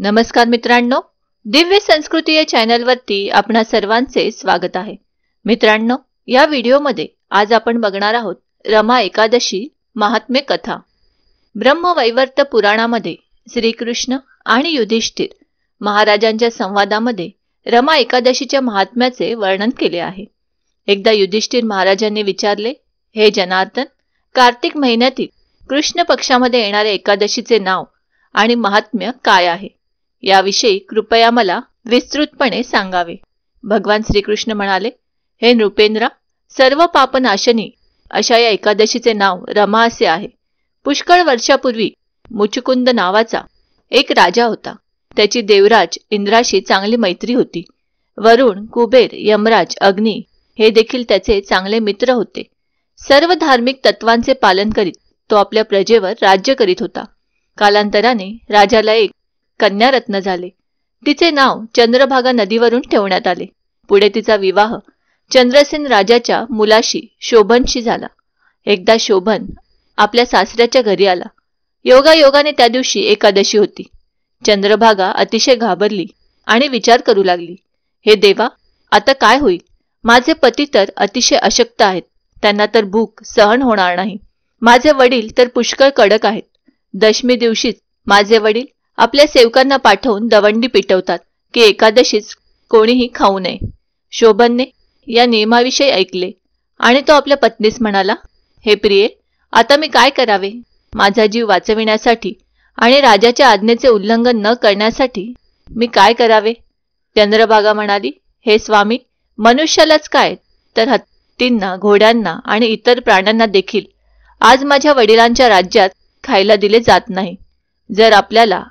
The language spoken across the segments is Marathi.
नमस्कार मित्रांनो दिव्य संस्कृती या चॅनलवरती आपणा सर्वांचे स्वागत आहे मित्रांनो या व्हिडिओमध्ये आज आपण बघणार आहोत रमा एकादशी महात्म्य कथा ब्रह्मवैवर्त पुराणामध्ये श्रीकृष्ण आणि युधिष्ठिर महाराजांच्या संवादामध्ये रमा एकादशीच्या महात्म्याचे वर्णन केले आहे एकदा युधिष्ठिर महाराजांनी विचारले हे जनार्दन कार्तिक महिन्यातील कृष्ण पक्षामध्ये येणाऱ्या एकादशीचे नाव आणि महात्म्य काय आहे याविषयी कृपया मला विस्तृतपणे सांगावे भगवान श्रीकृष्ण म्हणाले हे नृपेंद्र सर्व पापनाशनी अशा या एकादशीचे नाव रमा असे आहे पुष्कळ वर्षापूर्वी मुचुकुंद नावाचा एक राजा होता त्याची देवराज इंद्राशी चांगली मैत्री होती वरुण कुबेर यमराज अग्नी हे देखील त्याचे चांगले मित्र होते सर्व धार्मिक तत्वांचे पालन करीत तो आपल्या प्रजेवर राज्य करीत होता कालांतराने राजाला एक कन्यारत्न झाले तिचे नाव चंद्रभागा नदीवरून ठेवण्यात आले पुढे तिचा विवाह चंद्रसेन राजाच्या मुलाशी शोभनशी झाला एकदा शोभन आपल्या सासऱ्याच्या घरी आला योगायोगाने त्या दिवशी एकादशी होती चंद्रभागा अतिशय घाबरली आणि विचार करू लागली हे देवा आता काय होईल माझे पती तर अतिशय अशक्त आहेत त्यांना तर भूक सहन होणार नाही माझे वडील तर पुष्कळ कडक आहेत दशमी दिवशीच माझे वडील आपल्या सेवकांना पाठवून दवंडी पिटवतात की एकादशीच कोणीही खाऊ नये शोभनने या नियमाविषयी ऐकले आणि तो आपल्या पत्नीस म्हणाला हे प्रिये आता मी काय करावे माझा जीव वाचविण्यासाठी आणि राजाच्या आज्ञेचे उल्लंघन न करण्यासाठी मी काय करावे चंद्रभागा म्हणाली हे स्वामी मनुष्यालाच काय तर हत्तींना घोड्यांना आणि इतर प्राण्यांना देखील आज माझ्या वडिलांच्या राज्यात खायला दिले जात नाही जर आपल्याला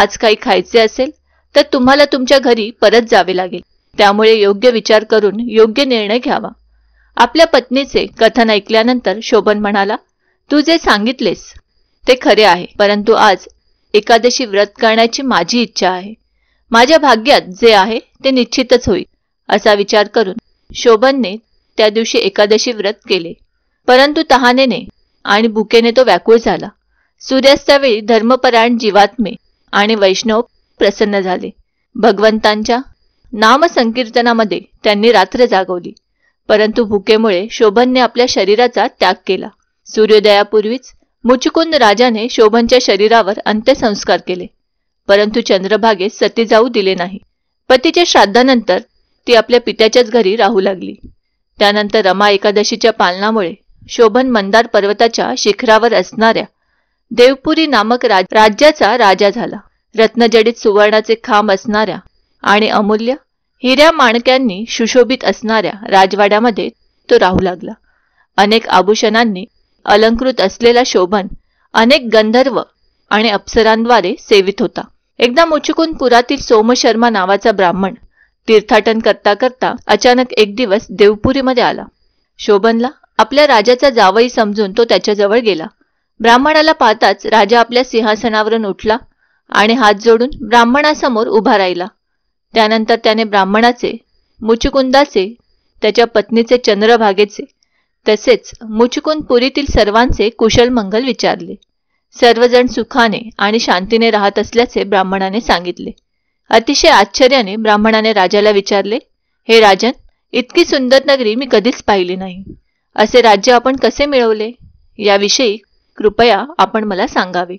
आज काही खायचे असेल तर तुम्हाला तुमच्या घरी परत जावे लागेल त्यामुळे योग्य विचार करून योग्य निर्णय घ्यावा आपल्या पत्नीचे कथन ऐकल्यानंतर शोभन म्हणाला तू जे सांगितलेस ते खरे आहे परंतु आज एकादशी व्रत करण्याची माझी इच्छा आहे माझ्या भाग्यात जे आहे ते निश्चितच होईल असा विचार करून शोभनने त्या दिवशी एकादशी व्रत केले परंतु तहानेने आणि बुकेने तो व्याकुळ झाला सूर्यास्तावेळी धर्मपरायण जीवात्मे आणि वैष्णव प्रसन्न झाले भगवंतांच्या नामसंकीर्तनामध्ये त्यांनी रात्र जागवली परंतु भुकेमुळे शोभनने आपल्या शरीराचा त्याग केला सूर्योदयापूर्वीच मुचकुंद राजाने शोभनच्या शरीरावर अंत्यसंस्कार केले परंतु चंद्रभागे सती जाऊ दिले नाही पतीच्या श्राद्धानंतर ती आपल्या पित्याच्याच घरी राहू लागली त्यानंतर रमा एकादशीच्या पालनामुळे शोभन मंदार पर्वताच्या शिखरावर असणाऱ्या देवपुरी नामक राज राज्याचा राजा झाला रत्नजडीत सुवर्णाचे खांब असणाऱ्या आणि अमूल्य हिऱ्या माणक्यांनी सुशोभित असणाऱ्या राजवाड्यामध्ये तो राहू लागला अनेक आभूषणांनी अलंकृत असलेला शोभन अनेक गंधर्व आणि अप्सरांद्वारे सेवित होता एकदा मुचुकून पुरातील सोमशर्मा नावाचा ब्राह्मण तीर्थाटन करता करता अचानक एक दिवस देवपुरीमध्ये आला शोभनला आपल्या राजाचा जावई समजून तो त्याच्याजवळ गेला ब्राह्मणाला पाहताच राजा आपल्या सिंहासनावरून उठला आणि हात जोडून ब्राह्मणासमोर उभा राहिला त्यानंतर त्याने ब्राह्मणाचे मुचुकुंदाचे त्याच्या पत्नीचे चंद्रभागेचे तसेच मुचुकुंद पुरीतील सर्वांचे कुशल मंगल विचारले सर्वजण सुखाने आणि शांतीने राहत असल्याचे ब्राह्मणाने सांगितले अतिशय आश्चर्याने ब्राह्मणाने राजाला विचारले हे राजन इतकी सुंदर नगरी मी कधीच पाहिली नाही असे राज्य आपण कसे मिळवले याविषयी कृपया आपण मला सांगावे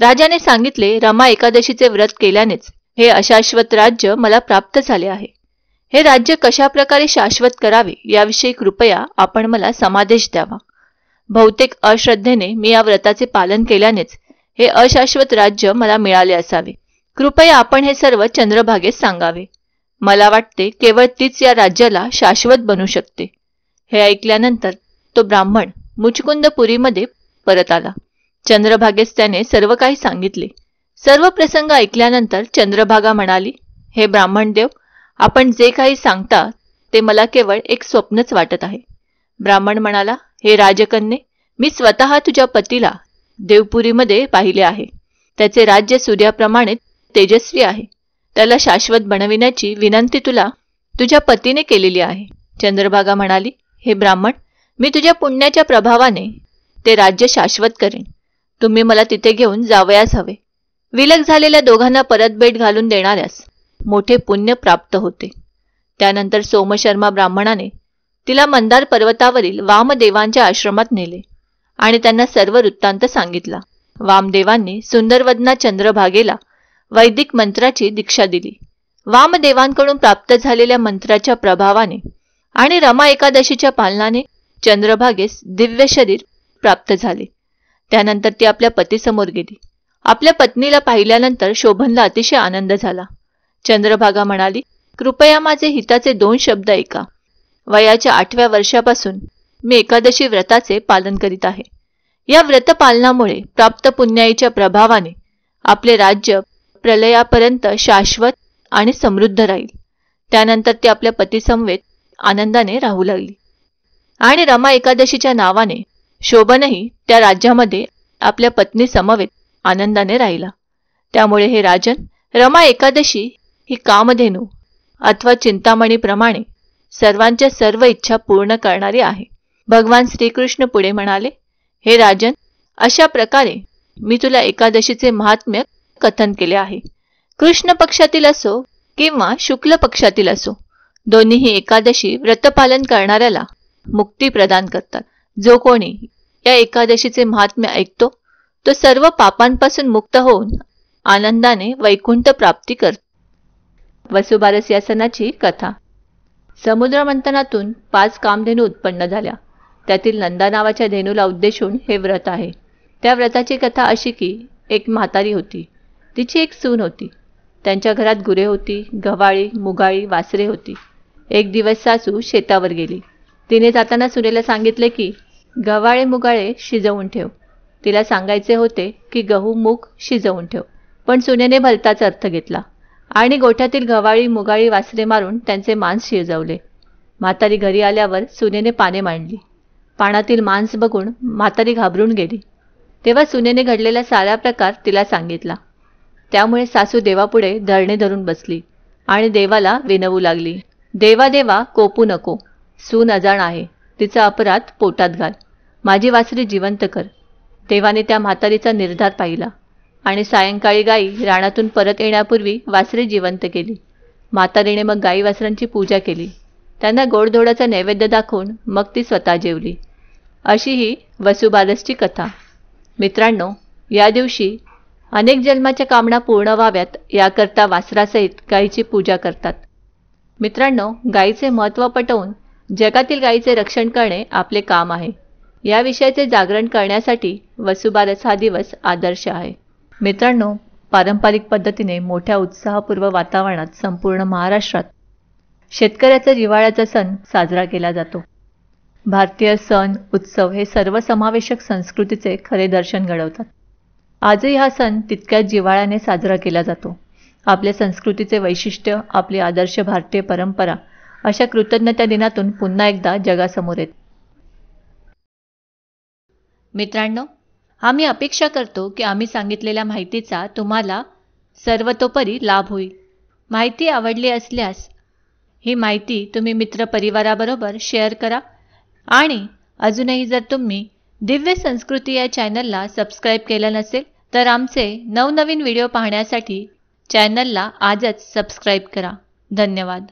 राजाने सांगितले रमा एकादशीचे व्रत केल्यानेच हे अशाश्वत राज्य मला प्राप्त झाले आहे हे राज्य कशा प्रकारे शाश्वत करावे याविषयी कृपया आपण मला समादेश द्यावा बहुतेक अश्रद्धेने मी या व्रताचे पालन केल्यानेच हे अशाश्वत राज्य मला मिळाले असावे कृपया आपण हे सर्व चंद्रभागेत सांगावे मला वाटते केवळ तीच या राज्याला शाश्वत बनू शकते हे ऐकल्यानंतर तो ब्राह्मण मुचकुंदपुरीमध्ये परत आला चंद्रभागेस त्याने सर्व काही सांगितले सर्व प्रसंग ऐकल्यानंतर चंद्रभागा म्हणाली हे ब्राह्मण देव आपण जे काही सांगता ते मला केवळ एक स्वप्नच वाटत आहे ब्राह्मण म्हणाला हे राजकन्ये मी स्वतः तुझ्या पतीला देवपुरीमध्ये पाहिले आहे त्याचे राज्य सूर्याप्रमाणे तेजस्वी आहे त्याला शाश्वत बनविण्याची विनंती तुला तुझ्या पतीने केलेली आहे चंद्रभागा म्हणाली हे ब्राह्मण मी तुझ्या पुण्याच्या प्रभावाने ते राज्य शाश्वत करेन तुम्ही मला तिथे घेऊन जावयास हवे विलग झालेल्या दोघांना परत भेट घालून देणाऱ्यास मोठे पुण्य प्राप्त होते त्यानंतर सोमशर्मा ब्राह्मणाने तिला मंदार पर्वतावरील वामदेवांच्या आश्रमात नेले आणि त्यांना सर्व वृत्तांत सांगितला वामदेवांनी सुंदरवदना चंद्रभागेला वैदिक मंत्राची दीक्षा दिली वामदेवांकडून प्राप्त झालेल्या मंत्राच्या प्रभावाने आणि रमा एकादशीच्या पालनाने चंद्रभागेस दिव्य शरीर प्राप्त झाले त्यानंतर ती आपल्या पतीसमोर गेली आपल्या पत्नीला पाहिल्यानंतर शोभनला अतिशय आनंद झाला चंद्रभागा म्हणाली कृपया माझे हिताचे दोन शब्द ऐका वयाच्या आठव्या वर्षापासून मी एकादशी व्रताचे पालन करीत आहे या व्रत पालनामुळे प्राप्त पुण्याईच्या प्रभावाने आपले राज्य प्रलयापर्यंत शाश्वत आणि समृद्ध राहील त्यानंतर ती आपल्या पतीसमवेत आनंदाने राहू लागली आणि रमा एकादशीच्या नावाने शोभनही त्या राज्यामध्ये आपल्या पत्नी समवेत आनंदाने राहिला त्यामुळे हे राजन रमा एकादशी ही कामधेनू अथवा चिंतामणीप्रमाणे सर्वांच्या सर्व इच्छा पूर्ण करणारी आहे भगवान श्रीकृष्ण पुढे म्हणाले हे राजन अशा प्रकारे मी तुला एकादशीचे महात्म्य कथन केले आहे कृष्ण पक्षातील असो किंवा शुक्ल पक्षातील असो दोन्हीही एकादशी व्रतपालन करणाऱ्याला मुक्ती प्रदान करतात जो कोणी या एकादशीचे महात्म्य ऐकतो तो सर्व पापांपासून मुक्त होऊन आनंदाने वैकुंठ प्राप्ती करतो वसुबारस या सणाची कथा समुद्र मंथनातून पाच कामधेनू उत्पन्न झाल्या त्यातील नंदा नावाच्या धेनूला उद्देशून हे व्रत आहे त्या व्रताची कथा अशी की एक म्हातारी होती तिची एक सून होती त्यांच्या घरात गुरे होती गव्हाळी मुगाळी वासरे होती एक दिवस सासू शेतावर गेली तिने जाताना सुनेला सांगितले की गव्हाळे मुगाळे शिजवून ठेव तिला सांगायचे होते की गहू मूग शिजवून ठेव पण सुनेने भलताच अर्थ घेतला आणि गोठ्यातील गवाळी मुगाळी वासरे मारून त्यांचे मांस शिजवले म्हातारी घरी आल्यावर सुनेने पाने मांडली पानातील मांस बघून म्हातारी घाबरून गेली तेव्हा सुनेने घडलेला सारा प्रकार तिला सांगितला त्यामुळे सासू देवापुढे धरणे धरून बसली आणि देवाला विनवू लागली देवा देवा कोपू नको सून अजाण आहे तिचा अपराध पोटात घाल माझी वासरी जिवंत कर देवाने त्या म्हातारीचा निर्धार पाहिला आणि सायंकाळी गाई रानातून परत येण्यापूर्वी वासरी जिवंत केली म्हातारीने मग गाई वासरांची पूजा केली त्यांना गोडधोडाचा नैवेद्य दाखवून मग ती स्वतः जेवली अशी ही वसुबालसची कथा मित्रांनो या दिवशी अनेक जन्माच्या कामना पूर्ण व्हाव्यात याकरता वासरासहित गायीची पूजा करतात मित्रांनो गाईचे महत्त्व पटवून जगातील गायीचे रक्षण करणे आपले काम आहे या विषयाचे जागरण करण्यासाठी वसुबारस हा दिवस आदर्श आहे मित्रांनो पारंपरिक पद्धतीने मोठ्या उत्साहपूर्व वातावरणात संपूर्ण महाराष्ट्रात शेतकऱ्याचा जिवाळ्याचा सण साजरा केला जातो भारतीय सण उत्सव हे सर्वसमावेशक संस्कृतीचे खरे दर्शन घडवतात आजही हा सण तितक्याच जिवाळ्याने साजरा केला जातो आपल्या संस्कृतीचे वैशिष्ट्य आपली आदर्श भारतीय परंपरा अशा कृतज्ञता दिनातून पुन्हा एकदा जगासमोर येत मित्रांनो आम्ही अपेक्षा करतो की आम्ही सांगितलेल्या माहितीचा तुम्हाला सर्वतोपरी लाभ होईल माहिती आवडली असल्यास ही माहिती तुम्ही मित्रपरिवाराबरोबर शेअर करा आणि अजूनही जर तुम्ही दिव्य संस्कृती या चॅनलला सबस्क्राईब केलं नसेल तर आमचे नवनवीन व्हिडिओ पाहण्यासाठी चॅनलला आजच सबस्क्राईब करा धन्यवाद